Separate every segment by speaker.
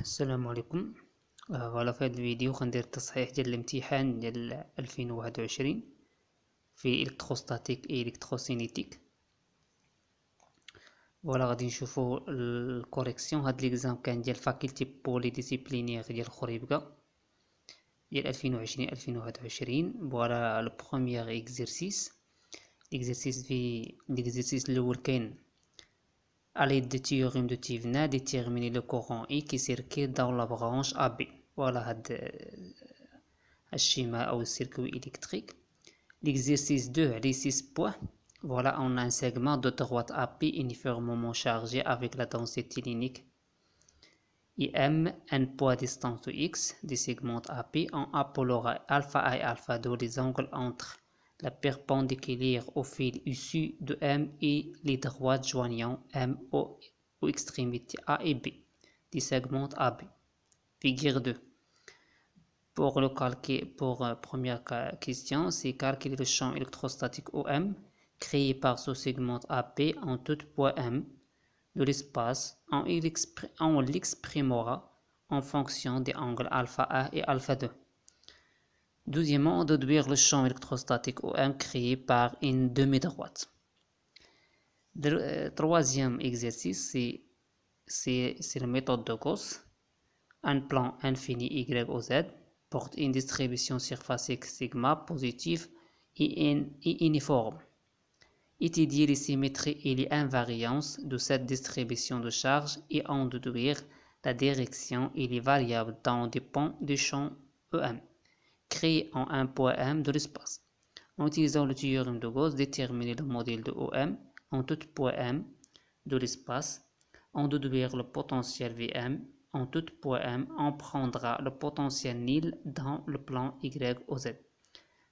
Speaker 1: السلام عليكم فوالا في هذا الفيديو غندير التصحيح ديال الامتحان ديال 2021 في الكتروستاتيك اي الكتروسينيتيك فوالا غادي نشوفوا الكوريكسيون هاد ليكزام كان ديال فاكولتي بولي ديسيبلينير ديال خريبكا ديال 2020 2021 فوالا لو بروميير اكزيرسيس ليكزرسيس في ليكزرسيس الاول كاين à l'aide du théorème de Tivna, déterminer le courant I qui circule dans la branche AB. Voilà le euh, schéma au circuit électrique. L'exercice 2, les 6 points. Voilà, on a un segment de droite AP uniformément chargé avec la densité linéaire. IM, un poids distance de X, du segment AP en A alpha I, alpha 2, les angles entre la perpendiculaire au fil issu de M et les droites joignant M aux, extrémités A et B du segment AB. Figure 2. Pour le calquer, pour euh, première question, c'est calculer le champ électrostatique OM créé par ce segment AP en tout point M de l'espace, on l'exprimera en fonction des angles alpha 1 et alpha 2. Deuxièmement, déduire le champ électrostatique O1 créé par une demi-droite. Euh, troisième exercice, c'est la méthode de Gauss. Un plan infini Y Z porte une distribution surfacique sigma positive et, uniforme. Étudier les symétries et les invariances de cette distribution de charge et en déduire la direction et les variables dans des points du champ EM créé en un point M de l'espace. En utilisant le théorème de Gauss, déterminer le modèle de OM en tout point M de l'espace. En déduire le potentiel VM en tout point M. On prendra le potentiel nil dans le plan yoz.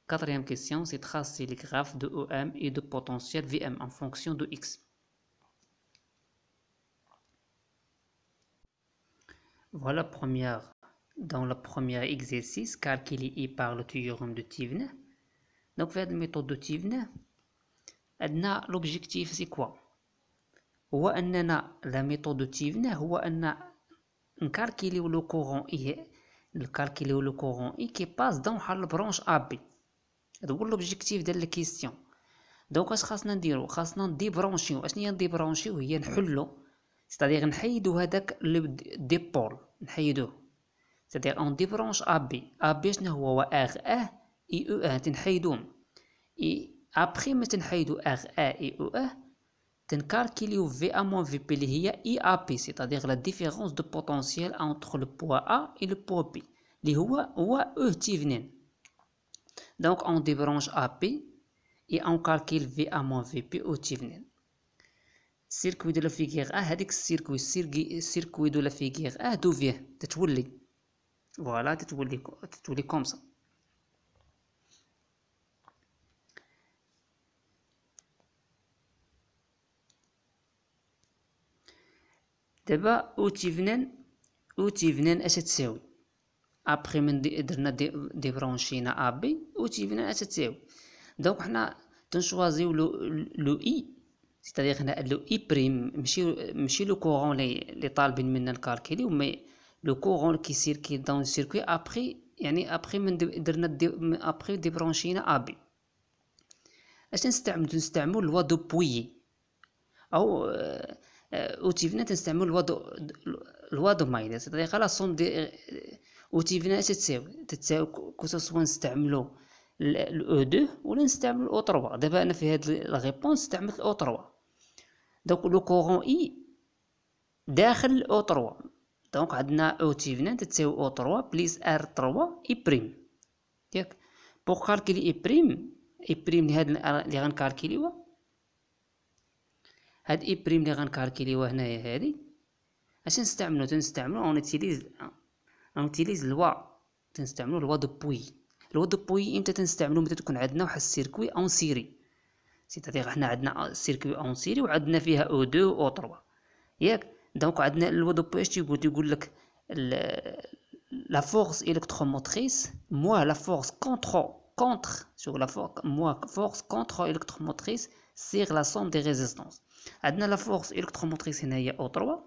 Speaker 1: Quatrième question, c'est tracer les graphes de OM et de potentiel VM en fonction de X. Voilà première dans le premier exercice, calculer par le théorème de Tivne. Donc, la méthode de Tivne, l'objectif, c'est quoi La méthode de Tivne, calculer le courant I, calculer le courant I qui passe dans la branche AB. c'est l'objectif de la question. Donc, ce que nous dire, c'est que nous débrancher. Ce débrancher, c'est-à-dire nous hédons le c'est-à-dire on débranche AB AB شنو هو RA et EA تنحيدهم et après RE et EA تنكالكيليو VA moins VP y هي IAP c'est-à-dire la différence de potentiel entre le poids A et le poids B qui est هو E donc on débranche AP et on calcule VA moins VP circuit de la figure la figure A, circuit à la figure la figure A دو تتولي فوالا تتولي تتولي كومسا دابا او فنان او فنان اش تساوي ابخي من دي درنا دي, دي برونشينا ابي او فنان اش تساوي دونك حنا تنشوازيو لو لو اي سيتادير هنا لو اي بريم ماشي ماشي لو كورون لي طالبين منا الكالكيلي هما لو كورون كيسير كيداون سيركوي ابخي يعني ابخي من درنا دي ابخي ديبرونشينا ابي اش نستعمل نستعمل لوا دو بوي او آه، اوتيفنا تنستعمل لوا دو لوا دو ماينس الطريقه لا سوم دي اوتيفنا اش تساوي تتساوي كوسوس نستعملو الاو دو ولا نستعمل الاو تروا دابا انا في هاد ريبونس استعملت الاو تروا دوك لو كورون اي داخل الاو تروا دونك عندنا او تيفنان تساوي او تروا بليس ار تروا اي بريم ياك بوغ كالكيلي اي بريم اي بريم لهاد اللي غنكالكيليوها هاد اي بريم اللي غنكالكيليوها هنايا هادي اش نستعملو تنستعملو اون اتيليز اون اتيليز لوا تنستعملو لوا دو بوي لوا دو بوي امتى تنستعملو متى تكون عندنا واحد السيركوي اون سيري سيتادير حنا عندنا سيركوي اون سيري وعندنا فيها او دو او تروا ياك Donc on a la force électromotrice moins la force contre sur la force électromotrice sur la somme des résistances. On a la force électromotrice est O3.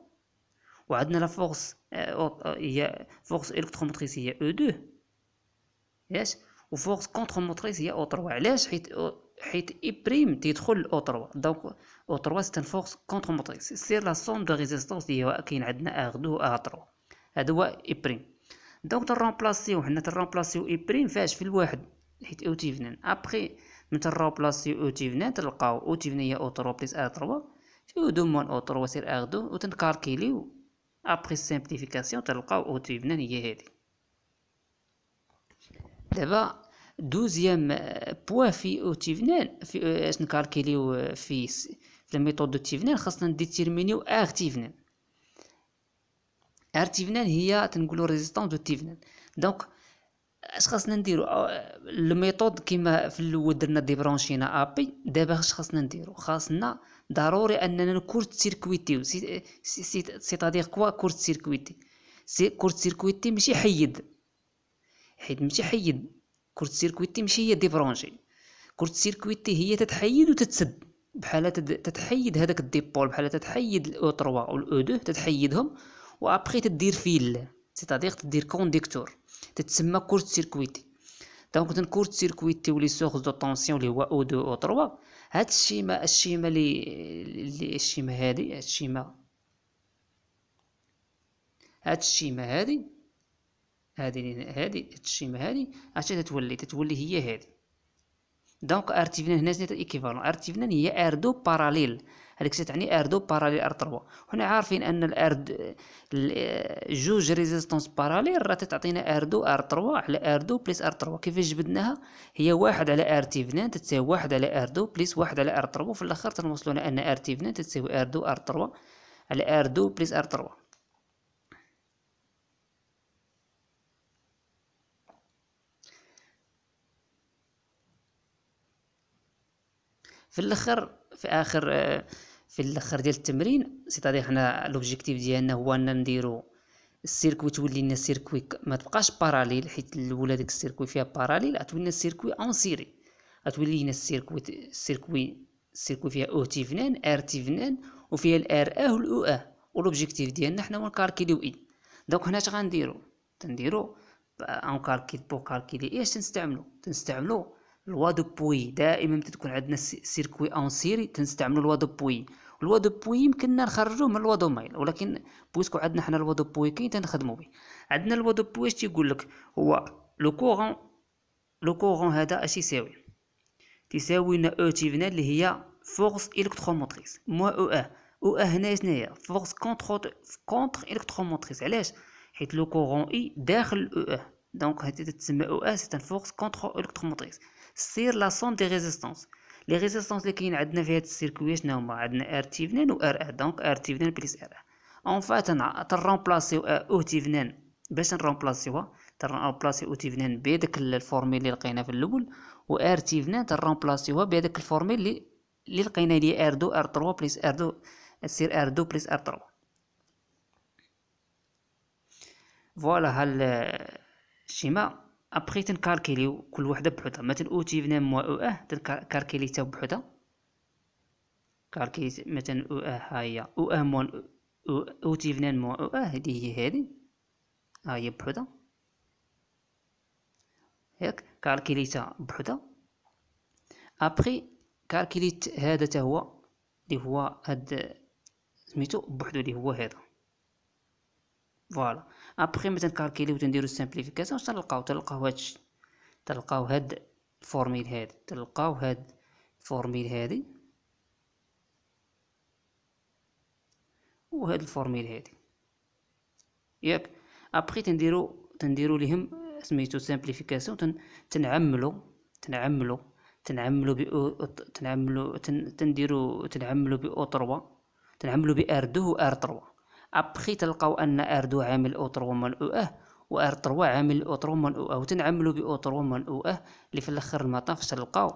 Speaker 1: Et la force euh, euh, électromotrice, elle est e 2 Et ou force contre-motrice est O3. حيت اي بريم تيدخل لاو 3 دونك او 3 ستان فورس كونتر موتريس سي لا سوم دو ريزيستونس اللي هو كاين عندنا ا 2 و ا 3 هذا هو اي بريم دونك تنرومبلاسيو حنا تنرومبلاسيو اي بريم فاش في الواحد حيت او تيفنان ابخي من تنرومبلاسيو او تيفنان تلقاو او تيفنان هي او 3 بليس ا 3 دو دومون او 3 سير ا 2 و تنكاركيليو ابخي سامبليفيكاسيون تلقاو او تيفنان هي هادي دابا دوزيام euh, euh, بوا euh, في او تيفنان في اش نكالكيليو في في الميثود دو تيفنان خاصنا نديتيرمينيو ار تيفنان ار تيفنان هي تنقولو ريزيستانس دو تيفنان دونك اش خاصنا نديرو الميثود آه، كيما في الاول درنا ديبرونشينا ابي دابا اش خاصنا نديرو خاصنا ضروري اننا نكورت سيركويتيو سي سي سي كوا كورت سيركويتي سي كورت سيركويتي ماشي حيد حيد ماشي حيد كرة السيركويتي ماشي هي ديبرونجي كرة السيركويتي هي تتحيد وتتسد بحال تتحيد هذاك الديبول بحال تتحيد الاو 3 او 2 تتحيدهم وابخي تدير فيل سيتادير تدير كونديكتور تتسمى كورت سيركويتي دونك كورت سيركويتي ولي سورس دو طونسيون اللي هو او 2 او 3 هاد الشيما الشيما لي لي الشيما هادي هاد الشيما هاد الشيما هادي هذه هذه الشيمه هذه حتى تتولي تتولي هي هذه دونك ار تي فينان هنا ثاني ايكيفالون ار تي فينان هي ار دو باراليل هذيك تعني ار دو باراليل ار 3 حنا عارفين ان الار جوج ريزيستونس باراليل راه تعطينا ار دو ار 3 على ار دو بليس ار 3 كيفاش جبدناها هي واحد على ار تي فينان تتساوي واحد على ار دو بليس واحد على ار 3 وفي الاخر تنوصلوا ان ار تي فينان تتساوي ار دو ار 3 على ار دو بليس ار 3 في الاخر في اخر آه، في الاخر ديال التمرين سيتادير حنا لوبجيكتيف ديالنا هو ان نديرو السيركوي تولي لنا سيركوي ما تبقاش باراليل حيت الاولى داك السيركوي فيها باراليل غتولي لنا السيركوي اون سيري غتولي لنا السيركوي السيركوي السيركوي فيها او تي فنان ار تي فنان وفيها الار اه والاو اه ولوبجيكتيف ديالنا حنا هو نكالكيليو اي دونك هنا اش غنديرو تنديرو اون كالكيل بو كالكيلي اش تنستعملو تنستعملو الوادو بوي دائما تكون عندنا سيركوي اون سيري تنستعملو الوادو بوي الوادو بوي يمكننا نخرجوه من الوادو مايل ولكن بويسكو عندنا حنا الوادو بوي كاين تنخدمو به عندنا الوادو بوي اش تيقول لك هو لو كورون لو كورون هذا اش يساوي تساوي لنا او تي فينال اللي هي فورس الكتروموتريس مو او اه او اه هنا شناهي فورس كونتر كونتر الكتروموتريس علاش حيت لو كورون اي داخل او اه دونك هذه تتسمى او اه سي فورس كونتر الكتروموتريس سير لا سون دي ريزيستانس لي ريزيستانس اللي كاين عندنا في هاد السيركوي شنو هما عندنا ار تي فنان و ار ا إيه، دونك ار تي فنان بليس ار ا إيه. اون فات تنرومبلاسيو او تي فنان باش نرومبلاسيوها تنرومبلاسي او تي فنان بهداك الفورمي اللي لقينا في الاول و ار تي فنان تنرومبلاسيوها بهداك الفورمي اللي اللي لقينا لي ار دو ار 3 بليس ار دو سير ار دو بليس ار 3 فوالا هاد الشيما ابخي تنكالكيليو كل وحده بحدها مثلا او تي فينا موا او اه تنكالكيلي تا بحدها كالكيلي مثلا او اه ها هي او اه مون او تي فينا موا او اه هادي هي هادي ها هي بحدها ياك كالكيلي تا بحدها ابخي كالكيليت هذا تا هو اللي هو هاد سميتو بحدو اللي هو هذا فوالا ابخي ملي تنكالكيليو تنديرو السامبليفيكاسيون واش تلقاو تلقاو هادشي تلقاو هاد الفورميل هادي تلقاو هاد الفورميل هادي وهاد الفورميل هادي ياك ابخي تنديرو تنديرو ليهم سميتو سامبليفيكاسيون تن تنعملو تنعملو تنعملو ب تنعملو تن تنديرو تنعملو بي او 3 تنعملو بي ار 2 و ار 3 ابخي تلقاو ان ار دو عامل او اوترومون او اه و ار تروا عامل او اوترومون او اه وتنعملوا باوترومون او اه اللي في الاخر المطاف تلقاو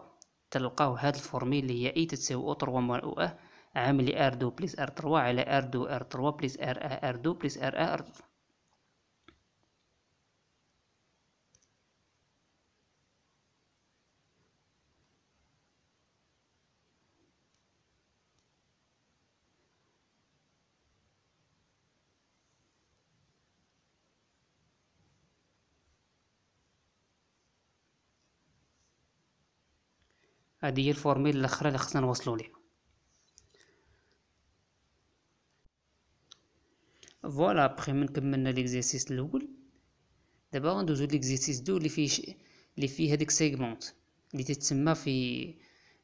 Speaker 1: تلقاو هاد الفورمي اللي هي اي تتساوي او تساوي اوترومون او اه عامل ار دو بليس ار تروا على ار دو ار تروا بليس ار ا ار دو بليس ار ا هذه هي الفورميل الاخرى اللي خصنا نوصلوا ليها فوالا بخي من كملنا ليكزيرسيس الاول دابا غندوزو ليكزيرسيس دو اللي فيه اللي فيه هذيك سيغمونت اللي تتسمى في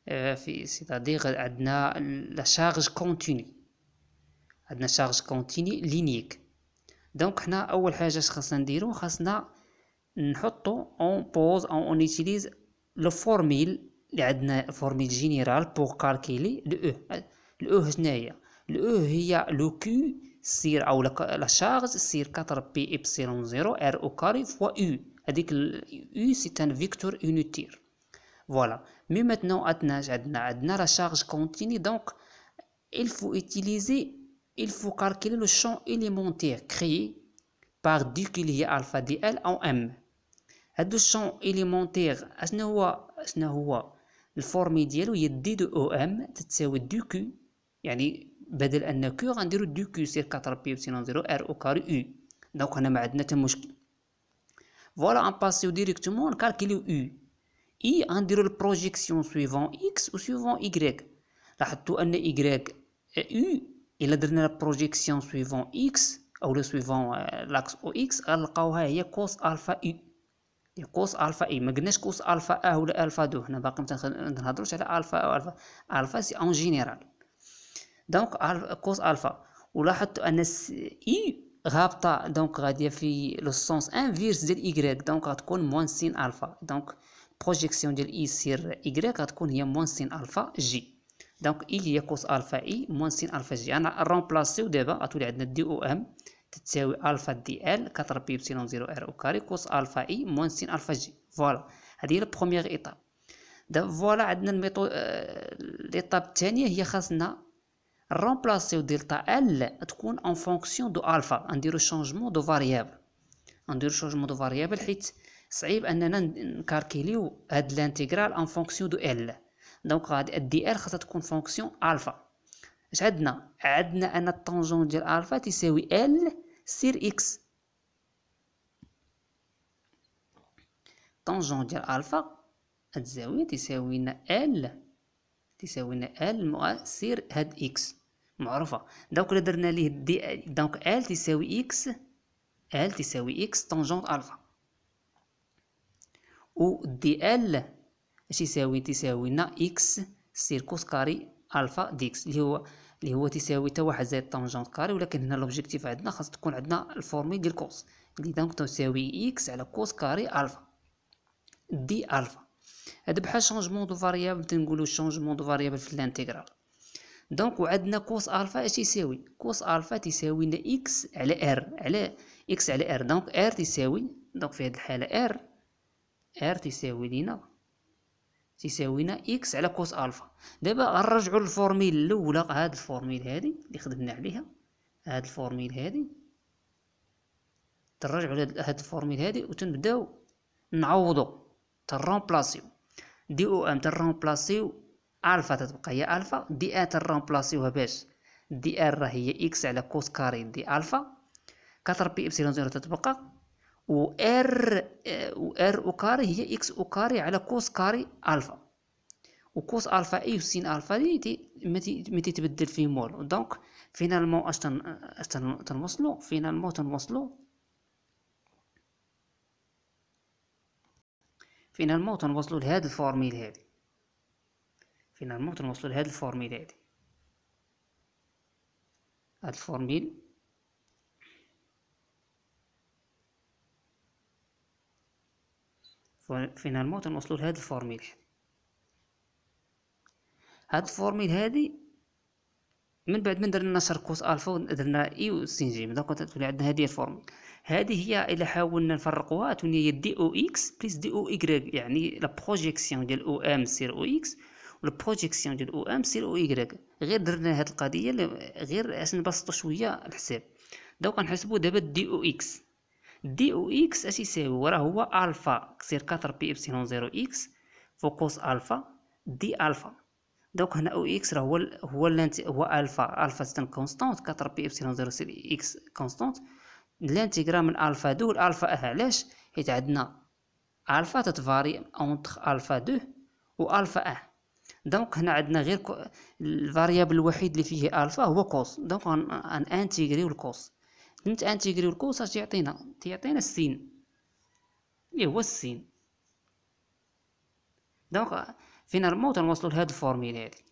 Speaker 1: آه، في سيتادير عندنا لا شارج كونتيني عندنا شارج كونتيني لينيك دونك حنا اول حاجه اش خاصنا نديرو خاصنا نحطو اون بوز اون يوتيليز لو فورميل une formule générale pour calculer le e le e il e le q la charge sur 4 pi 0 r fois u u c'est un vecteur unitaire voilà mais maintenant la charge continue donc il faut utiliser il faut calculer le champ élémentaire créé par du qu'il y a alpha dl en m Le ce champ élémentaire c'est quoi c'est الفورمي ديالو هي دي دو او ام تتساوي دو كو يعني بدل ان كو غنديرو دو كو سير 4 بي سينو زيرو ار او كاري او دونك هنا ما عندنا حتى مشكل فوالا غنباسيو ديريكتومون نكالكيليو او اي غنديرو البروجيكسيون سويفون اكس و سويفون ايكغيك لاحظتو ان ايكغيك او الا درنا البروجيكسيون سويفون اكس او لو سويفون لاكس او اكس غنلقاوها هي كوس الفا او يعني قوس الفا اي ما قلناش قوس الفا ا أه ولا الفا دو هنا باقي متنهضروش على الفا او الفا الفا سي اون جينيرال دونك قوس الفا ولاحظت ان اي غابطه دونك غاديه في لو سونس انفيرس ديال ايكغيك دونك غتكون موان سين الفا دونك بروجيكسيون ديال اي سير ايكغيك غتكون هي موان سين الفا جي دونك اي هي قوس الفا اي موان سين الفا جي انا رومبلاسيو دابا غتولي عندنا دي او ام تتساوي الفا دي ال كتربي بسينوس زيرو ار او كاري كوس الفا اي موان سين الفا جي فوالا هذه هي البروميير ايطاب دابا فوالا عندنا الميطو آه، ليطاب الثانيه هي خاصنا نرومبلاسيو دلتا ال تكون اون فونكسيون دو الفا نديرو شونجمون دو فاريابل نديرو شونجمون دو فاريابل حيت صعيب اننا نكاركيليو هاد لانتيغرال اون فونكسيون دو ال دونك غادي الدي ال خاصها تكون فونكسيون الفا اش عندنا عندنا ان الطونجون ديال الفا تساوي ال سير اكس طونجون ديال الفا هاد الزاويه تساوي لنا ال تساوي لنا ال سير هاد اكس معروفه دونك الا درنا ليه دي دونك ال تساوي اكس ال تساوي اكس طونجون الفا و دي ال اش يساوي تساوي لنا اكس سير كوس كاري الفا ديكس اكس اللي هو اللي هو تساوي تا واحد زائد طونجونت كاري ولكن هنا لوبجيكتيف عندنا خاص تكون عندنا الفورمي ديال كوس اللي دونك تساوي اكس على كوس كاري الفا دي الفا هذا بحال شونجمون دو فاريابل تنقولو شونجمون دو فاريابل في الانتيغرال دونك وعندنا كوس الفا اش تساوي كوس الفا تساوي لنا اكس على ار على اكس على ار دونك ار تساوي دونك في هذه الحاله ار ار تساوي لينا تساوينا اكس على كوس الفا دابا غنرجعوا للفورميل الاولى هاد الفورميل هادي اللي خدمنا عليها هاد الفورميل هادي تنرجعو لهاد الفورميل هادي وتنبداو نعوضوا ترامبلاسيو دي او ام ترامبلاسيو الفا تتبقى هي الفا دي ا ترامبلاسيوها باش دي ار راه هي اكس على كوس كاري دي الفا كتر بي ابسيلون زيرو تتبقى و ار آه، و ار او كاري هي اكس او كاري على كوس كاري الفا وكوس الفا اي وسين الفا دي تي تبدل في مول دونك فينالمون اش تن اش تنوصلو فينالمون تنوصلو فينالمون تنوصلو لهاد الفورميل هادي فينالمون تنوصلو لهاد الفورميل هادي هاد الفورميل فينالمون تنوصلو لهاد الفورميل هاد الفورميل هادي من بعد من درنا شركوس الفا درنا اي وسين جي دونك تولي عندنا هادي الفورميل هادي هي الا حاولنا نفرقوها تولي هي دي او اكس بليس دي او إكغيك يعني لا بروجيكسيون ديال او ام سير او اكس والبروجيكسيون ديال او ام سير او إكغيك غير درنا هاد القضيه غير عشان نبسطو شويه الحساب دونك غنحسبو دابا دي او اكس دي او اكس اش يساوي راه هو الفا كسير 4 بي ابسيلون زيرو اكس فوق قوس الفا دي الفا دوك هنا او اكس راه هو هو هو الفا الفا ستان كونستانت 4 بي ابسيلون زيرو سي اكس كونستانت لانتيغرا من الفا دو الفا علاش حيت عندنا الفا تتفاري اونتخ الفا دو و الفا اه دونك هنا عندنا غير الفاريابل الوحيد اللي فيه الفا هو كوس دونك ان انتيغريو الكوس الامتحان الكوس الكوسة تيعطينا تيعطينا السين اللي هو السين دونك فين رمو تنوصلو لهاد الفورميلا هادي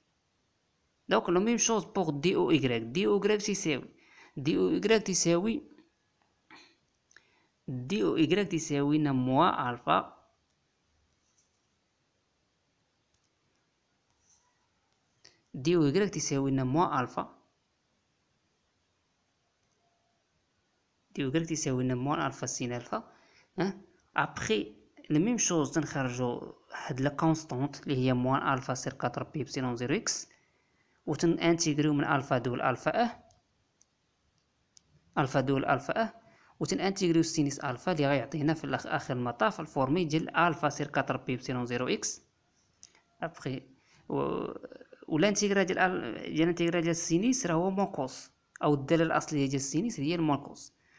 Speaker 1: دونك لو ميم شوز بوغ دي او ايكغيك دي او ايكغيك تيساوي دي او ايكغيك تيساوي دي او ايكغيك تيساوي لنا موا الفا دي او ايكغيك تيساوي لنا موا الفا يوكريك تساوي لنا موان الفا سين الفا اه ابخي الميم شوز تنخرجو هاد لا كونستونت اللي هي موان الفا سير كاتر بي بسيلون زيرو اكس و وتنانتيغريو من الفا دول الفا اه الفا دول الفا اه و وتنانتيغريو سينيس الفا اللي غيعطينا في اخر المطاف الفورمي ديال الفا سير كاتر بي بسيلون زيرو اكس ابخي و... والانتيغرا ديال ديال الانتيغرا ديال السينيس راه هو موكوس او الداله الاصليه ديال السينيس هي الموكوس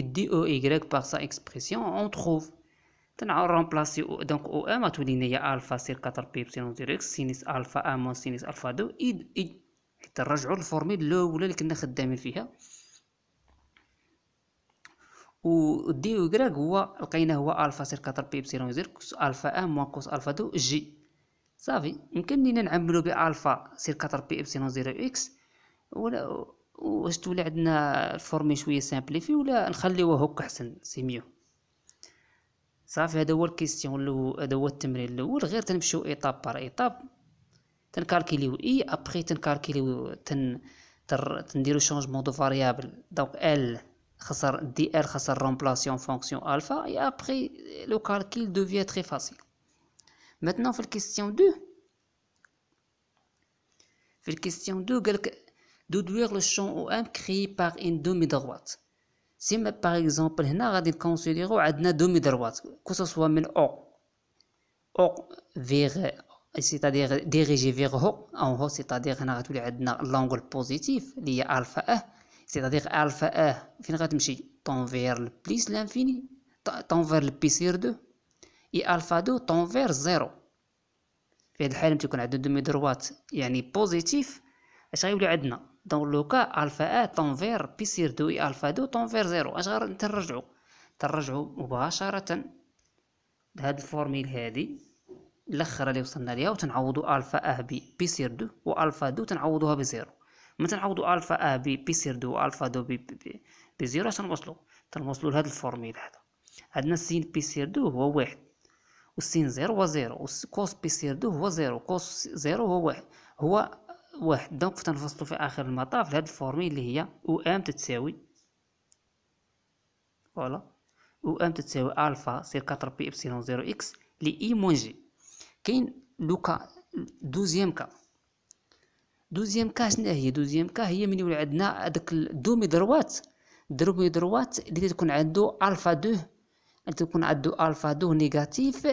Speaker 1: دي او ايغريك باغ سا اكسبريسيون اون تروف تنعاود رومبلاسي دونك او ام غتولينا هي الفا سير 4 بي ايبسيلون ديال اكس سينس الفا ام سينس الفا دو اي اي حتى نرجعو للفورميل الاولى اللي كنا خدامين فيها و دي او ايغريك هو لقينا هو الفا سير 4 بي ايبسيلون زير كوس الفا ام موان كوس الفا دو جي صافي يمكن لينا نعملو الفا سير 4 بي ايبسيلون زيرو اكس ولا واش تولي عندنا الفورمي شويه سامبليفي ولا نخليوه هك احسن سي ميو صافي هذا هو الكيستيون لو هذا هو التمرين الاول غير تنمشيو ايطاب بار ايطاب تنكالكيليو اي ابخي تنكالكيليو تن تنديرو شونجمون دو فاريابل دونك ال خسر دي ال خسر رومبلاسيون فونكسيون الفا اي ابخي لو كالكيل دوفيا تري فاسيل maintenant في الكيستيون دو في الكيستيون دو قالك champ le champ par une par par une par exemple Par exemple, اكزومبل هنا غادي demi عندنا دومي c'est-à-dire dirigé vers haut, c'est-à-dire l'angle positif, alpha A, e, c'est-à-dire alpha e, A, tend vers le plus l'infini, tend vers le 2, et alpha 2 vers 0. في هذه الحالة تكون عندنا دومي دروات يعني بوزيتيف اش غيولي دون لو كا الفا ا تنفير بي سير دو اي الفا دو تنفير زيرو اش غير نترجعو تنرجعو مباشرة لهاد الفورميل هادي الاخرى اللي وصلنا ليها وتنعوضو الفا ا بي بي سير دو الفا دو تنعوضوها بزيرو ما تنعوضو الفا ا بي بي سير دو الفا دو بي بي, بي زيرو اش تنوصلو تنوصلو لهاد الفورميل هذا عندنا سين بي سير دو هو واحد والسين زيرو هو زيرو وكوس بي سير دو هو زيرو كوس زيرو هو واحد هو واحد دونك تنفصلو في اخر المطاف لهاد الفورمي اللي هي او ام تتساوي فوالا او ام تتساوي الفا سير 4 بي ابسيلون زيرو اكس لي اي موان جي كاين لوكا دوزيام كا دوزيام كا شنو هي دوزيام كا هي ملي يولي عندنا هذاك دومي دروات دومي دروات اللي تكون عندو الفا دو تكون عندو الفا دو نيجاتيف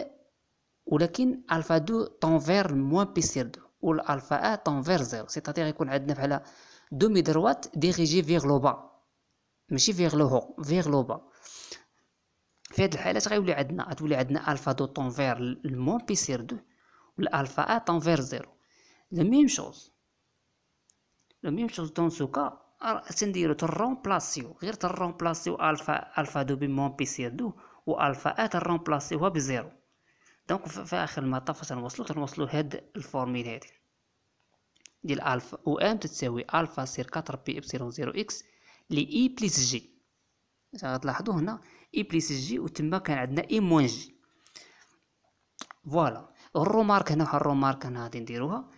Speaker 1: ولكن الفا دو طونفير موان بي سير دو والالفا ا تنفير زيرو سيتاتير يكون عندنا بحال دومي دروات ديريجي فيغ لو با ماشي فيغ لو هو فيغ لو با في هاد الحالات غيولي عندنا غتولي عندنا الفا دو تنفير المون بي سير دو والالفا ا تنفير زيرو لا ميم شوز لا ميم شوز دون سو كا تنديرو ترومبلاسيو غير ترومبلاسيو الفا الفا دو بمون بي سير دو والفا ا ترومبلاسيوها بزيرو دونك في اخر المطاف فاش نوصلو تنوصلو هاد الفورميل هادي ديال الفا او ام تتساوي الفا سير 4 بي ابسيلون زيرو اكس لي اي بليس جي غتلاحظوا هنا اي بليس جي وتما كان عندنا اي موان جي فوالا الرومارك هنا واحد الرومارك هنا غادي نديروها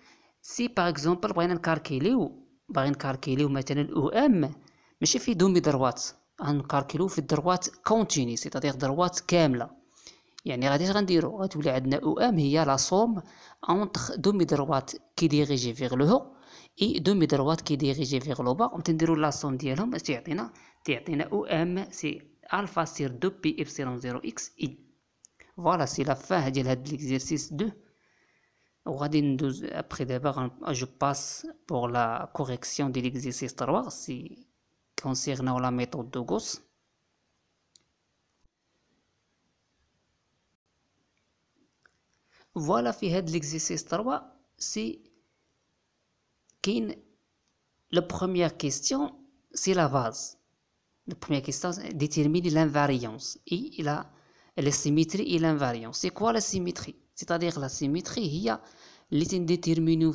Speaker 1: سي باغ اكزومبل بغينا نكاركيليو باغي نكاركيليو مثلا او ام ماشي في دومي دروات غنكاركيليو في الدروات كونتيني سيتادير دروات كامله Il y a la somme entre 2 de droite qui dirige vers le haut et 2 de droite qui dirige vers le bas. On va dire que la somme est longue, mais c'est alpha sur 2piy0x. Voilà, c'est la fin de l'exercice 2. Après, je passe pour la correction de l'exercice 3 concernant la méthode de Gauss. Voilà, il l'exercice l'exercice La première question, c'est la base. La première question détermine l'invariance. Et la symétrie et l'invariance. C'est quoi la symétrie C'est-à-dire la symétrie, il y a l'étendue déterminée.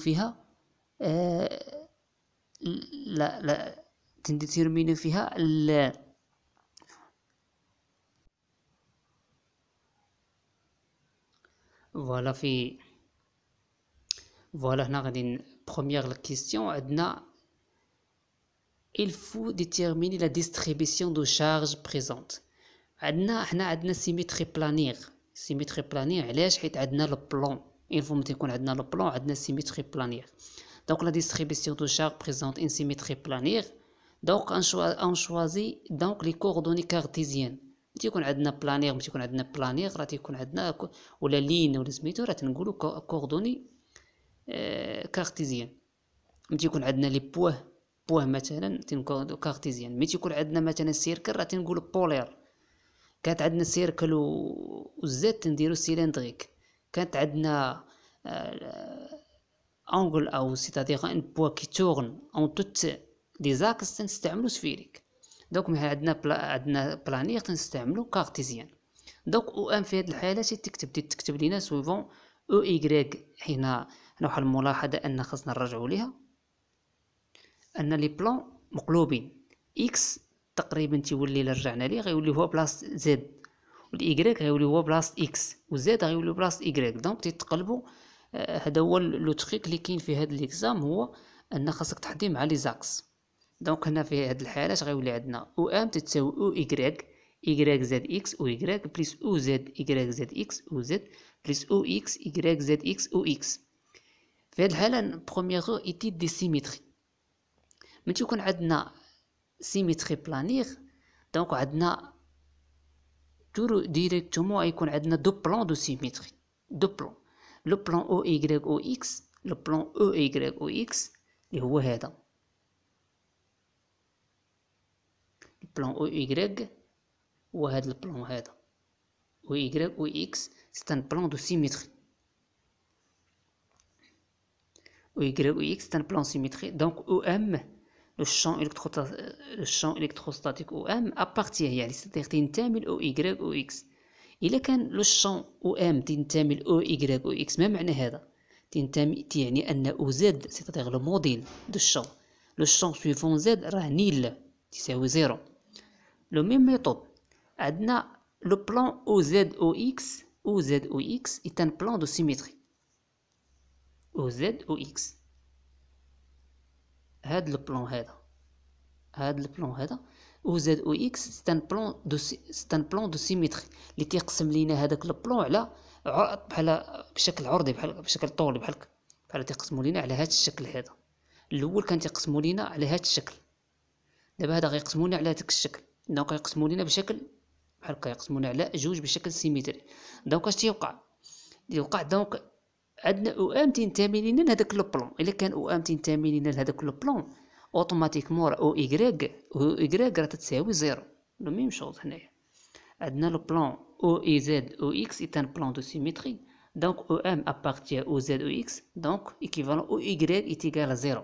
Speaker 1: voilà la voilà question, غادي il faut déterminer la distribution de charges présente. Nous avons une symétrie planaire, سيميتري بلانير علاش حيت عندنا plan. il faut donc la distribution de charges présente une symétrie planaire donc on choisit donc les coordonnées cartésiennes تيكون عندنا بلانيغ ملي تيكون عندنا بلانيغ راه تيكون عندنا ولا لين ولا سميتو راه تنقولو كوردوني كارتيزيان آه، ملي تيكون عندنا لي بواه بواه مثلا تنقولو كارتيزيان ملي تيكون عندنا مثلا سيركل راه تنقولو بولير كانت عندنا سيركل وزاد تنديرو سيلندريك كانت عندنا اونغل آه، او سيتادير ان بوا كي تورن اون توت دي زاكس تنستعملو سفيريك دوك مي عندنا بلا عندنا بلانير تنستعملو كارتيزيان دوك او ام في هاد الحاله تكتب تكتب لينا سوفون او ايغريك حينا هنا واحد الملاحظه ان خصنا نرجعو ليها ان لي بلان مقلوبين اكس تقريبا تيولي الا رجعنا ليه غيولي هو بلاصه زد والايغريك غيولي هو بلاصه اكس وزد غيولي بلاصه ايغريك دونك تيتقلبوا آه، هذا هو لو تريك اللي كاين في هذا ليكزام هو ان خاصك تحدي مع لي زاكس دونك هنا في هاد اش غيولي عندنا او ام تتساوي او ايكغيك ايكغيك زد اكس او ايكغيك بليس او زد ايكغيك زد اكس او زد بليس او اكس ايكغيك زد اكس او اكس في هاد الحالة بخومييغو ايتي دي سيميتري من تيكون عندنا سيميتري بلانيغ دونك عندنا تورو ديريكتومون غيكون عندنا دو بلان دو سيميتري دو بلان لو بلان او ايكغيك او اكس لو بلان او ايكغيك او اكس اللي هو هذا plan OY ou HED le plan OY ou HED. OY ou X c'est un plan de symétrie. OY ou X c'est un plan de symétrie. Donc OM, le champ électrostatique OM appartient à l'histoire de 1000 OY ou X. Il est que le champ OM 1000 OY ou X, même NHED, 1000 TNN ou Z, c'est-à-dire le modèle de champ. Le champ suivant Z, RANIL, c'est-à-dire O0. لو ميم ميثود عندنا لو بلان او زد او اكس او زد او اكس ايتان بلان دو de او زد او اكس هاد البلان هذا هاد البلان هذا او زد او اكس سي بلان دو سي بلان دو سيميتري اللي كيقسم لينا هذاك البلان على بحال بشكل عرضي بحال بشكل طولي بحال بحال تيقسموا لينا على هاد الشكل هذا الاول كان تيقسموا لينا على هاد الشكل دابا هذا غيقسمونا على هذاك الشكل دونك يقسموا لينا بشكل بحال هكا يقسمونا على جوج بشكل سيميتري دونك اش تيوقع يوقع دونك عندنا او ام تنتمي لينا لهداك لو بلون الا كان او ام تنتمي لينا لهداك لو بلون اوتوماتيكمون او ايغريك او ايغريك راه تساوي زيرو لو ميم شوز هنايا عندنا لو بلون او اي زد او اكس ايتان بلون دو سيميتري دونك او ام ابارتي او زد او اكس دونك ايكيفالون او ايغريك ايتيغال زيرو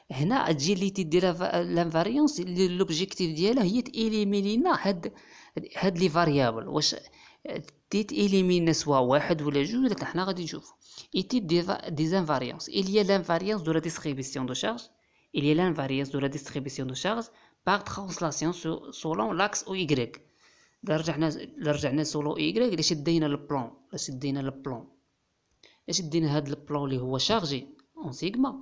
Speaker 1: هنا تجي اللي تديرها لانفاريونس اللي لوبجيكتيف ديالها هي تإليمينينا هاد هاد لي فاريابل واش تيتيليمينا سوا واحد ولا جوج ولا حنا غادي نشوفو اي تيب دي دي زانفاريونس il y a دو de la distribution de charge il y a l'invariance de la distribution de charge او ايكغيك رجعنا رجعنا سولو y اللي شدينا البلون الا شدينا البلون الا شدينا هاد البلون اللي هو شارجي اون سيغما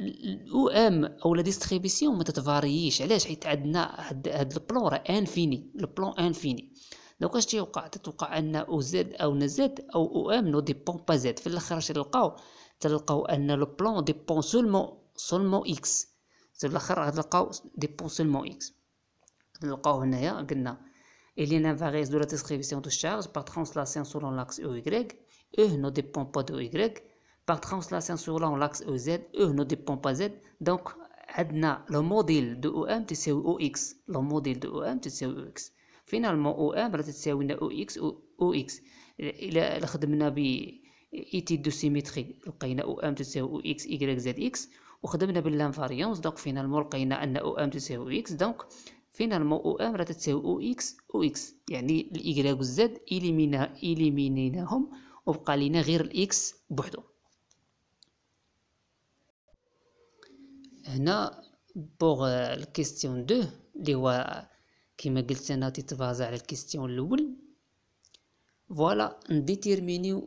Speaker 1: الاو ام او لا ديستريبيسيون ما تتفارييش علاش حيت عندنا هاد, البلون راه انفيني البلون انفيني دونك اش تيوقع تتوقع ان او زد او نزد او او ام نو ديبون با زد في الاخر اش تلقاو تلقاو ان لو بلون ديبون سولمون سولمون اكس في الاخر غتلقاو ديبون سولمون اكس نلقاو هنايا قلنا il y a une invariance de la distribution de charge par translation selon l'axe y, E ne dépend pas de باغ ترانسلاسيون سولون لاكس او زد او ne dépend pas z دونك عندنا لو موديل دو او ام تساوي او اكس لو موديل دو او ام تساوي او اكس فينالمون او ام راه تساوي لنا او اكس او اكس الا خدمنا ب ايتيد دو سيميتري لقينا او ام تساوي او اكس y زد اكس وخدمنا باللانفاريونس دونك فينالمون لقينا ان او ام تساوي اكس دونك فينالمون او ام راه تساوي او اكس او اكس يعني الايكغ والزد اليمينا اليمينيناهم وبقى لينا غير الاكس بوحدو hana pour eh, la question 2 qui est comme j'ai dit ana titfaz 3 question 1 voilà ndeterminew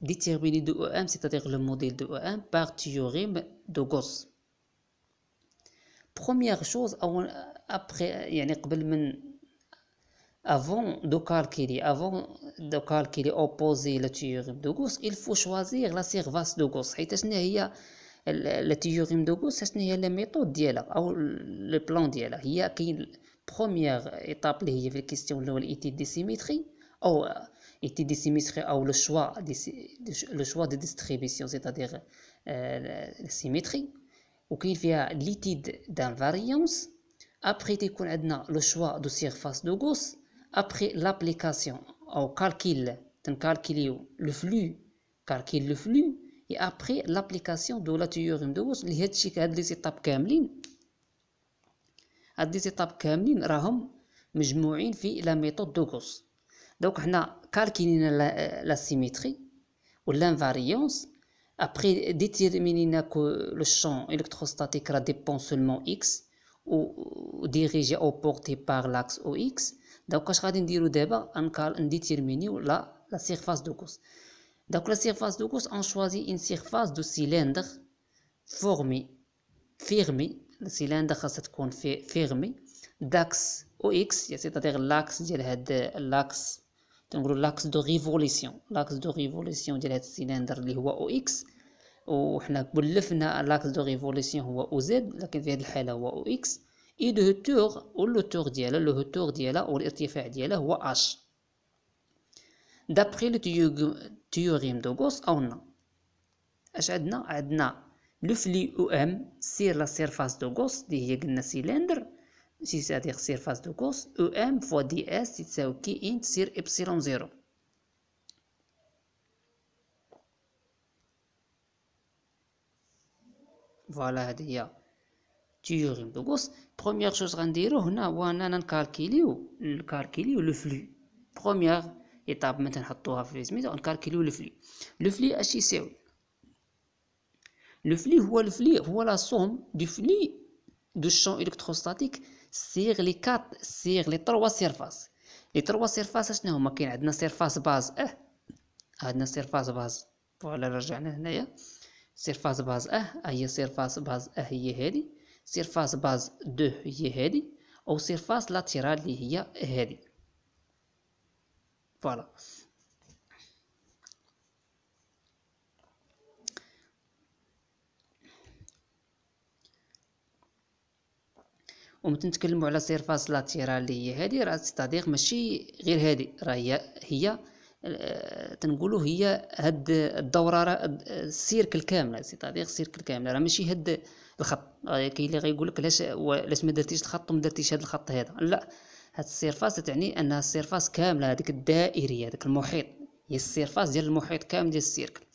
Speaker 1: determiner de oam c'est appliquer le model de oam partie du gous première chose après يعني قبل avant de calculer avant de calculer opposé la de gous il faut choisir la service de gous parce qu'elle est la théorie de Gauss c'est la méthode de le plan de Il y a une première étape, il y a une question de l'étude de symétrie, ou l'étude de symétrie, ou le choix de distribution, c'est-à-dire euh, la symétrie, ou qu'il y a l'étude d'invariance, après le choix de surface de Gauss, après l'application au calcul, le flux, calcul le flux et après l'application de la théorie de Gauss, il y a des étapes Des étapes kamlin, rahom, mais je la méthode de Gauss. Donc, on a calculé la, symétrie ou l'invariance. Après, déterminer que le champ électrostatique dépend seulement x ou dirigé ou porté par l'axe OX. Donc, nous je vais dire on déterminer la, la surface de Gauss. Donc la surface de course, on choisit une surface de cylindre fermée. le cylindre à cette confé fermé d'axe OX, c'est-à-dire l'axe de l'axe de révolution l'axe de révolution de cylindre est OX. X. On a boulevé l'axe de révolution lié OZ. Z, laquelle vient à lié au X et le tour ou le tour de le tour de la ou le rayon de H. D'après le تيوغيم دو غوس أو نا اش عندنا عندنا لو فلي او ام سير لا سيرفاس دو غوس دي هي قلنا سيلندر سي سادير سيرفاس دو غوس او ام فوا دي اس تساوي كي ان تسير ابسيلون زيرو فوالا هادي هي تيوريم دو غوس بروميير شوز غنديرو هنا هو اننا نكالكيليو نكالكيليو لو فلو بروميير ايطاب مثلا نحطوها في سميتها ونكالكيليو الفلي الفلي اش يساوي الفلي هو الفلي هو لا سوم دو فلي دو شون الكتروستاتيك سيغ لي كات سيغ لي تروا سيرفاس لي تروا سيرفاس شنو هما كاين عندنا سيرفاس باز اه عندنا سيرفاس باز فوالا رجعنا هنايا سيرفاس باز أه،, اه هي سيرفاس باز اه هي هادي سيرفاس باز دو هي هادي او سيرفاس لاتيرال اللي هي هادي فوالا ومتن تكلموا على سيرفاس لاتيرالية هذه راه تستضيق ماشي غير هذه راه هي هي آه، تنقولوا هي هاد الدوره السيركل كامله سيتادير السيركل كامله راه ماشي هاد الخط آه، كاين اللي غيقول لك علاش علاش ما درتيش الخط وما درتيش هاد الخط هذا لا هاد السيرفاس تعني انها السيرفاس كامله هذيك الدائريه هذاك المحيط هي السيرفاس ديال المحيط كامل ديال السيركل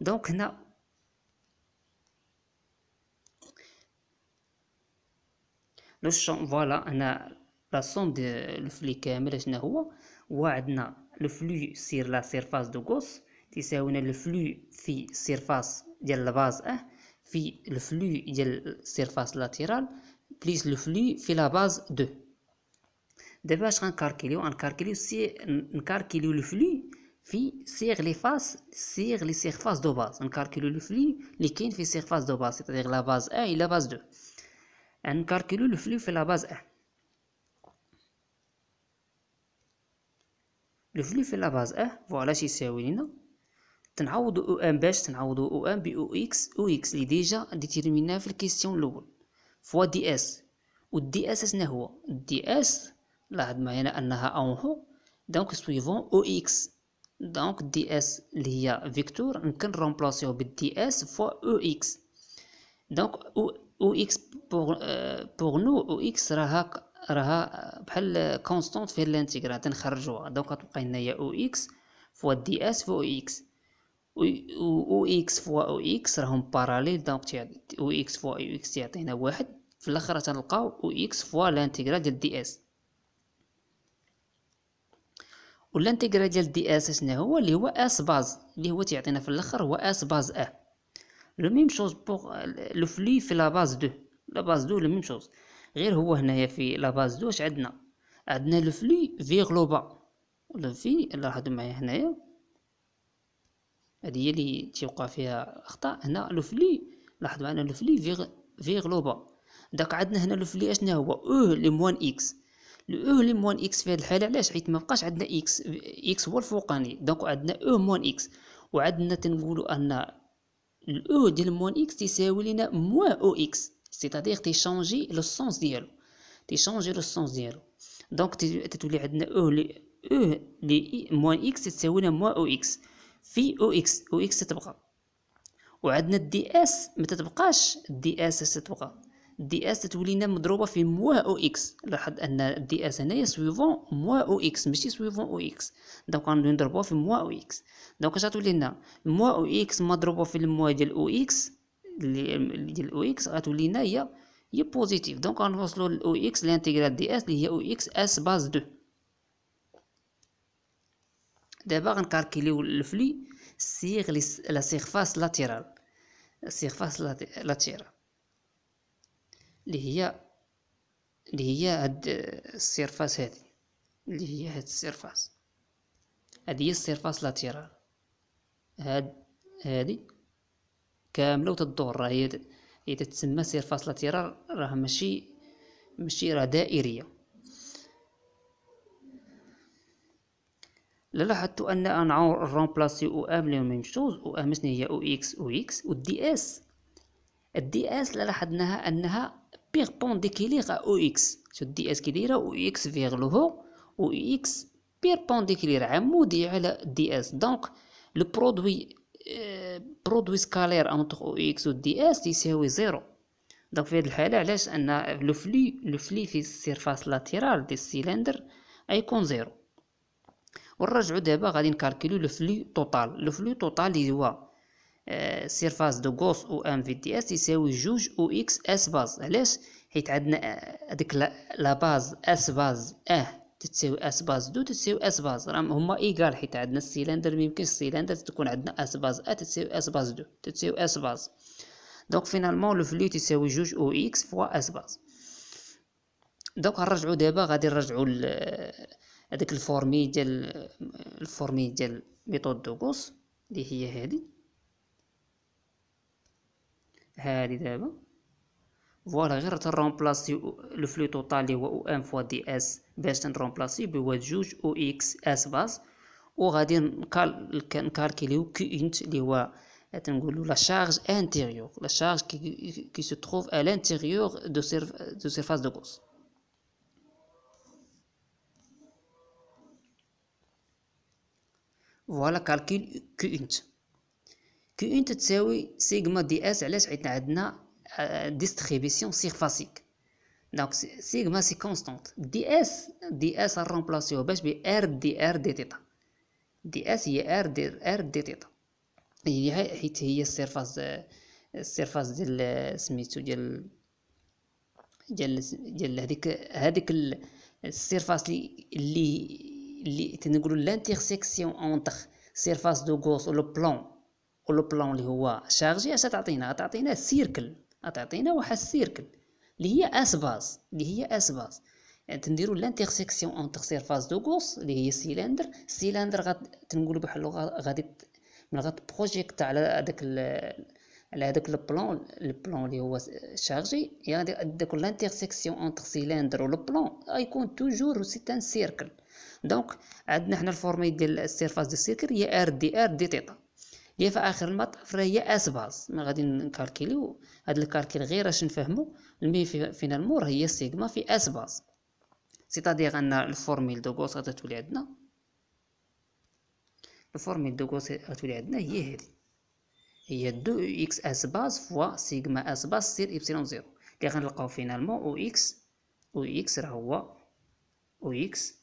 Speaker 1: دونك هنا لو شون فوالا هنا لا سوم لو الفلي كامل شنو هو هو عندنا فلو سير لا سيرفاس دو غوس تساوينا فلو في سيرفاس ديال الباز اه في الفلو ديال سيرفاس لاتيرال بليس فلو في لا باز دو دابا اش غنكالكيليو غنكالكيليو سي نكالكيليو فلو في سيغ لي فاس سيغ لي فاس دو باز نكالكيليو فلو لي كاين في فاس دو باز سيتادير لا باز ا الى باز دو غنكالكيليو فلو في لا باز ا فلو في لا باز ا فوالا شي يساوي لينا تنعوضو او ام باش تنعوضو او ام بي او اكس او اكس لي ديجا ديتيرميناه في الكيستيون الاول فوا دي اس والدي اس اسنا هو دي اس لاحظ معايا انها اون هو دونك سويفون او اكس دونك دي اس اللي هي فيكتور يمكن رومبلاسيو بالدي اس فوا او اكس دونك او اكس بوغ نو او اكس راها راها بحال كونستونت فيها الانتيغرا تنخرجوها دونك غتبقى لنا هي او اكس فوا دي اس فوا او اكس او اكس فوا او اكس راهم باراليل دونك او اكس فوا او اكس يعطينا واحد في الاخر تنلقاو او اكس فوا لانتيغرا ديال دي اس ولا انتجرا ديال دي اس شنو هو اللي هو اس باز اللي هو تيعطينا في الاخر هو اس باز ا لو ميم شوز بوغ لو فلي في لا باز دو لا باز دو لو ميم شوز غير هو هنايا في لا باز دو اش عندنا عندنا لو فلي في غلوبا ولا في لاحظوا معايا هنايا هذه هي اللي تيوقع فيها اخطاء هنا لو فلي لاحظوا معنا لو فلي في غلوبا داك عندنا هنا لو فلي اشنا هو او لي موان اكس لو او لي موان اكس في هذه الحاله علاش حيت ما بقاش عندنا اكس اكس هو الفوقاني دونك عندنا او موان اكس وعندنا تنقولوا ان الاو ديال موان اكس تساوي لينا موان او اكس سيتادير تيشانجي لو سونس ديالو تيشانجي لو سونس ديالو دونك تتولي عندنا او لي او لي موان اكس تساوي لنا موان او اكس في او اكس او اكس تتبقى وعندنا الدي اس ما تتبقاش الدي اس تتبقى دي اس تولي لنا مضروبه في موا او اكس لاحظ ان دي اس هنايا سويفون موا او اكس ماشي سويفون او اكس دونك نضربوها في موا او اكس دونك اش غتولي لنا موا او اكس مضروبه في الموا ديال او اكس اللي ديال او اكس غتولي لنا هي هي بوزيتيف دونك ل او اكس لانتيغرال دي اس اللي هي او اكس اس باز دو دابا غنكالكيليو الفلي سيغ لا سيرفاس لاتيرال سيرفاس لاتيرال اللي هي اللي هي هاد السيرفاس هادي اللي هي هاد السيرفاس هادي هي السيرفاس لاتيرال هاد هادي كامله وتدور راه هي هي تتسمى سيرفاس لاتيرال راه ماشي ماشي راه دائريه لاحظتوا ان انا رومبلاسي او ام لي ميم شوز او ام هي او اكس او اكس والدي اس الدي اس لاحظناها انها بيغ بون ديكيليغ او اكس شد دي اس كي دايره او اكس فيغ هو او اكس بير بونديكيلير عمودي على دي اس دونك لو برودوي اه برودوي سكالير اونتر او اكس و دي اس يساوي زيرو دونك في هاد الحاله علاش ان لو فلي لو فلي في السيرفاس لاتيرال دي السيلندر غيكون زيرو ونرجعو دابا غادي نكالكيلو لو فلي توتال لو فلي توتال لي هو سيرفاس دو غوس او ام في دي اس يساوي جوج او اكس اس باز علاش حيت عندنا هذيك لا باز اس باز اه تتساوي اس باز دو تتساوي اس باز راهم هما ايكال حيت عندنا السيلندر ميمكنش السيلندر تكون عندنا اس باز ا اه تتساوي اس باز دو تتساوي اس باز دونك فينالمون لو فلو تساوي جوج او اكس فوا اس باز دونك غنرجعو دابا غادي نرجعو هذاك الفورمي ديال الفورمي ديال ميثود دوغوس اللي هي هذه هذه دابا Voilà, on va remplacer le flux total, qui est 1 fois ds, on va remplacer avec le flux de x, S est x base, et on va calculer Qint, qui est la charge intérieure, la charge qui se trouve à l'intérieur de la surface de course. Voilà, on calcule le Qint. Qint est à sigma ds, pourquoi on a dit Euh, distribution surfacique دونك سيغما سي كونستانت دي اس دي اس غنبلاصيوه باش ب ار دي ار دي تيتا دي اس هي ار دي ار دي تيتا هي حيت هي السيرفاس السيرفاس ديال سميتو ديال ديال ديال هذيك هذيك السيرفاس اللي اللي تنقولوا لانتيرسيكسيون اونتر سيرفاس دو غوس ولو بلون ولو بلون اللي هو شارجي اش تعطينا تعطينا سيركل غتعطينا واحد السيركل اللي هي اس باز اللي هي اس باز يعني تنديرو لانتيرسيكسيون اونتر سيرفاس دو كورس اللي هي سيلندر سيلندر غاد تنقولو بواحد اللغه غادي من بروجيكت على هذاك على هذاك البلون البلون اللي هو شارجي يعني داك لانتيرسيكسيون اونتر سيلندر ولو بلون غيكون توجور سي ان سيركل دونك عندنا حنا الفورمي ديال السيرفاس دو سيركل هي ار دي ار دي تيتا هي في اخر المطاف راه هي اس باز من غادي نكالكيليو هاد الكالكيل غير باش نفهمو المي فينالمون راه هي سيغما في اس باز سيتادير ان الفورميل دو غوس غتولي عندنا الفورميل دو غوس غتولي عندنا هي هادي هي دو اكس اس باز فوا سيغما اس باز سير ايبسيلون زيرو اللي غنلقاو فينالمون او اكس او اكس راه هو او اكس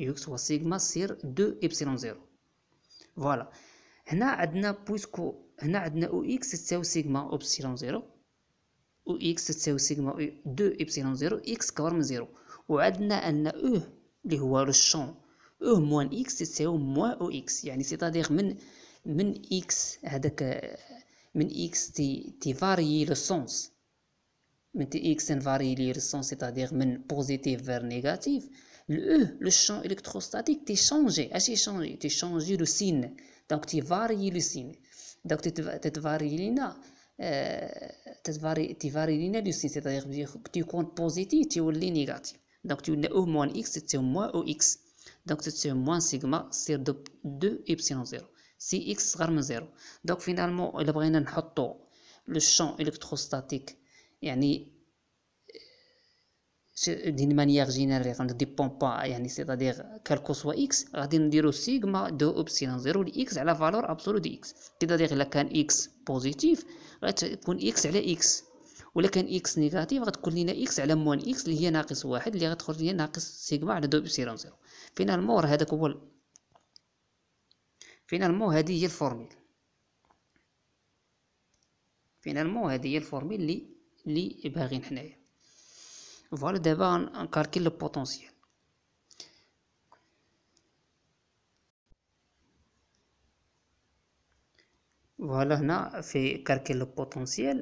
Speaker 1: إكس سيجما سير دو إبسيلون زيرو فوالا هنا عندنا بويسكو هنا عندنا أو إكس تساوي سيجما إبسيلون زيرو أو إكس تساوي سيجما دو إبسيلون زيرو إكس كبر من زيرو وعندنا أن أو اللي هو لو شون أو موان إكس تساوي موان أو إكس يعني سيتادير من من إكس هذاك من إكس تي تي فاريي لو سونس من تي إكس تنفاريي لو سونس سيتادير من بوزيتيف فير نيجاتيف E, le, champ électrostatique, tu changé, tu changé, t'est changé le signe. Donc tu varies le signe. Donc tu varies tu varies le signe, c'est-à-dire que tu comptes positif, tu es négatif. Donc tu as au moins x, c'est au moins au x. Donc c'est moins sigma c'est 2 epsilon 0. Si x c'est 0. Donc finalement, il a بغينا le champ électrostatique يعني دين مانيير جينيرال غنديبون بومبا يعني سيتادير يعني كالكو سوا اكس غادي نديرو سيغما دو اوبسيلون زيرو لاكس على فالور ابسولو دي اكس تادير الا كان اكس بوزيتيف غتكون اكس على اكس ولا كان اكس نيجاتيف غتكون لينا اكس على موان اكس اللي هي ناقص واحد اللي غتخرج لينا ناقص سيغما على دو اوبسيلون زيرو فينالمون راه هذاك هو فينالمون هذه هي الفورميل فينالمون هذه هي الفورميل اللي اللي باغين حنايا Voilà, d'abord, on calcule le potentiel. Voilà, on a fait calculer le potentiel.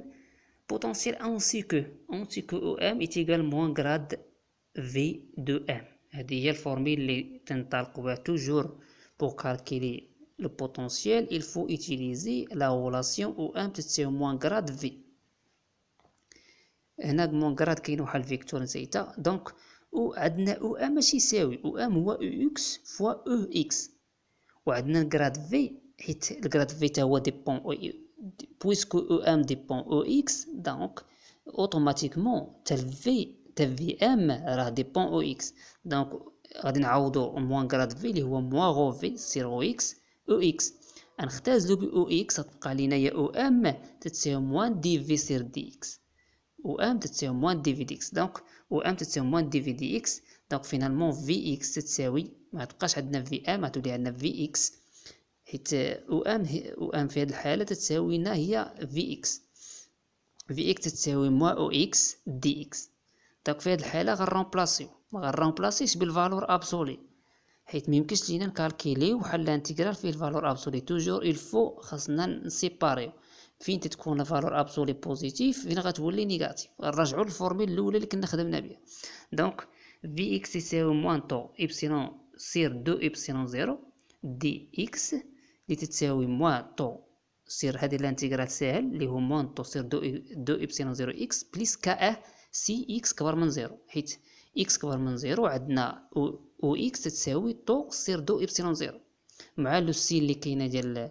Speaker 1: Potentiel ainsi que, ainsi que OM est égal à moins grade V de M. هذه هي formule اللي toujours pour calculer le potentiel il faut utiliser la relation OM تساوي moins grade V هنا كراد كاين واحد الفيكتور زايدة دونك او عندنا او ا ماشي يساوي او ام هو او اكس فوا او اكس وعندنا الكراد في حيت الكراد في تا هو ديبون او بويسكو او ام ديبون او اكس دونك اوتوماتيكمون تا في تا في ام راه ديبون او اكس دونك غادي نعوضو موان كراد في اللي هو موان غو في او اكس او اكس غنختازلو بي او اكس غتبقى لينا يا او ام تتساوي موان دي في سير دي اكس و M تتساوي موان دي في دي إكس دونك و M تتساوي موان دي في دي إكس دونك فينالمون في إكس تتساوي ما تبقاش عندنا في M غتولي عندنا في إكس حيت و M و M في هاد الحالة تتساوينا لنا هي في إكس في إكس تتساوي موان أو إكس دي إكس دونك في هاد الحالة غنرومبلاسيو ما غنرومبلاسيش بالفالور أبسولي حيت ميمكنش لينا نكالكيليو بحال الانتيغرال فيه الفالور أبسولي توجور الفو خاصنا نسيباريو فين تتكون لا فالور ابسولي بوزيتيف فين غتولي نيجاتيف نرجعوا للفورمول الاولى اللي كنا خدمنا بها دونك في اكس يساوي موان طو ايبسيلون سير دو ايبسيلون زيرو دي اكس اللي تتساوي موان طو سير هذه الانتيغرال ساهل اللي هو موان طو سير دو دو ايبسيلون زيرو اكس بليس كا اه سي اكس كبر من زيرو حيت اكس كبر من زيرو عندنا او اكس تتساوي طو سير دو ايبسيلون زيرو مع لو سي اللي كاينه ديال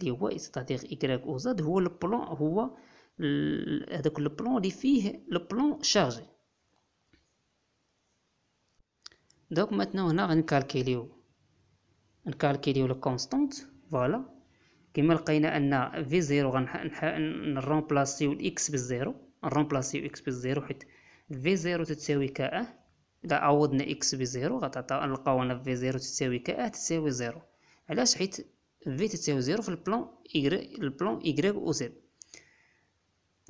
Speaker 1: اللي هو استاتيغ إكراك أو زد هو البلون هو هذاك البلون اللي فيه البلون شارجي دونك ماتنو هنا غنكالكيليو نكالكيليو كونستانت فوالا كما لقينا ان في زيرو غنرمبلاسيو الاكس بالزيرو نرمبلاسيو اكس بالزيرو حيت في زيرو تتساوي كا إذا عوضنا اكس بزيرو غتعطى نلقاو ان في زيرو تتساوي كا تساوي زيرو علاش حيت في تساوي زيرو في البلان إيكغيك البلان إيكغيك أو زد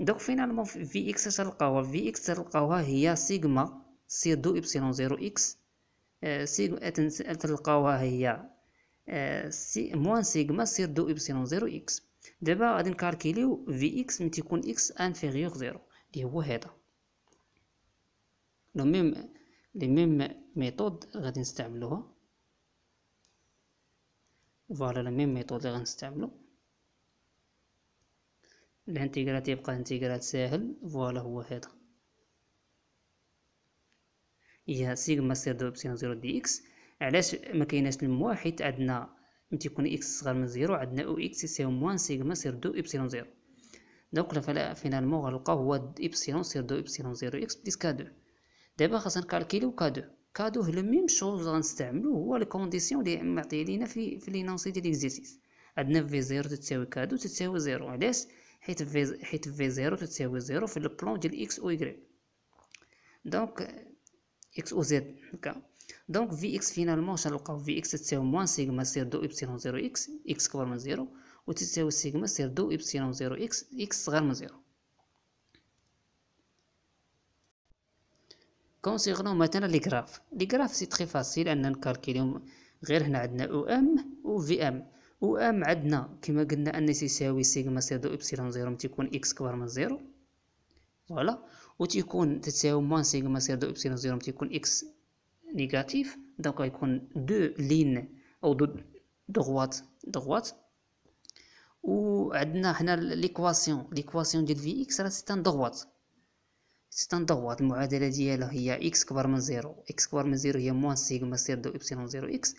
Speaker 1: دوك فينالمون في إكس اش تلقاوها في إكس تلقاوها هي سيغما سي دو إبسيلون زيرو إكس سيغما آه، تلقاوها هي آه، سي موان سيغما سير دو إبسيلون زيرو إكس دابا غادي نكالكيليو في إكس من تيكون إكس أنفيغيوغ زيرو اللي هو هذا لو ميم لي ميم ميثود غادي نستعملوها فوالا لا ميم ميثود اللي غنستعملو الانتيغرات يبقى انتيغرات ساهل فوالا هو هذا هي سيغما سير دو بسين زيرو دي اكس علاش ما كايناش حيت عندنا ملي تيكون اكس صغر من زيرو عندنا او اكس يساوي موان سيغما سير دو ابسيلون زيرو دونك فينالمون غنلقاو هو ابسيلون سير دو ابسيلون زيرو اكس بليس كا دو دابا خاصنا نكالكيليو كا دو كادوه لو ميم شوز غنستعملو هو كونديسيون لي معطيه لينا في في لينونسي ديال ليكزيرسيس عندنا في زيرو تساوي كادو تساوي زيرو علاش حيت في حيت في زيرو تساوي زيرو في البلون ديال اكس او واي دونك اكس او زد هكا دونك في اكس فينالمون شنلقاو في اكس تساوي موان سيغما سير دو ايبسيلون زيرو اكس اكس كبر من زيرو وتساوي سيغما سير دو ايبسيلون زيرو اكس اكس صغر من زيرو كونسيغنو مثلا لي كراف لي كراف سي تري فاسيل اننا نكالكيليهم غير هنا عندنا او ام و في ام او ام عندنا كما قلنا ان يساوي سيغما سي دو ابسيلون زيرو تيكون اكس كبار من زيرو فوالا و تيكون تساوي موان سيغما سي دو ابسيلون زيرو تيكون اكس نيجاتيف دونك غيكون دو لين او دو دغوات دغوات وعندنا هنا ليكواسيون ليكواسيون ديال في اكس راه سي تان دغوات تنضغط المعادلة ديالها هي إكس كبر من زيرو إكس كبر من زيرو هي موان سيغما سير دو إبسيلون زيرو إكس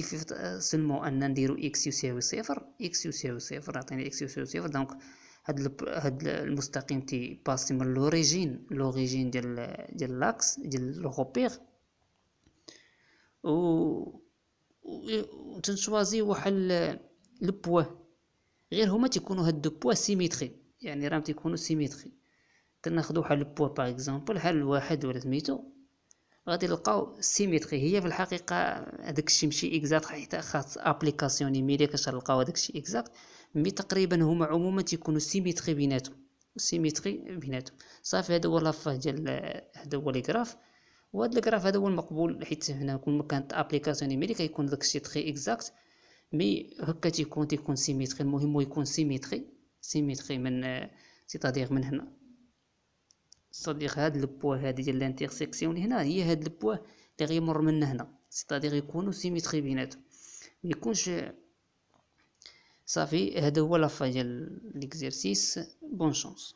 Speaker 1: في سلمو أن نديرو إكس يساوي صفر إكس يساوي صفر عطيني إكس يساوي صفر دونك هاد هاد المستقيم تي باسي من لوريجين لوريجين ديال ديال لاكس ديال لوغوبيغ و تنشوازي واحد لو بوا غير هما تيكونوا هاد دو بوا سيميتري يعني راهم تيكونوا سيميتري كناخدو بحال البوا باغ اكزومبل حل واحد ولا سميتو غادي نلقاو سيميتري هي في الحقيقه هذاك الشيء ماشي اكزاكت حيت خاص ابليكاسيون ايميليه باش نلقاو هذاك الشيء اكزاكت مي تقريبا هما عموما تيكونوا سيميتري بيناتهم سيميتري بيناتهم صافي هذا هو لافاه ديال هذا هو الجراف وهذا الجراف هذا هو المقبول حيت هنا كل ما كانت ابليكاسيون ايميلي كيكون داك الشيء تري اكزاكت مي هكا تيكون تيكون سيميتري المهم هو يكون سيميتري سيميتري من سيتادير من هنا صديق هاد البوا هادي ديال لانتيرسيكسيون هنا هي هاد البوا اللي غيمر من هنا سيتادير يكونوا سيميتري بيناتهم ما يكونش صافي هذا هو لافا ديال ليكزيرسيس بون شونس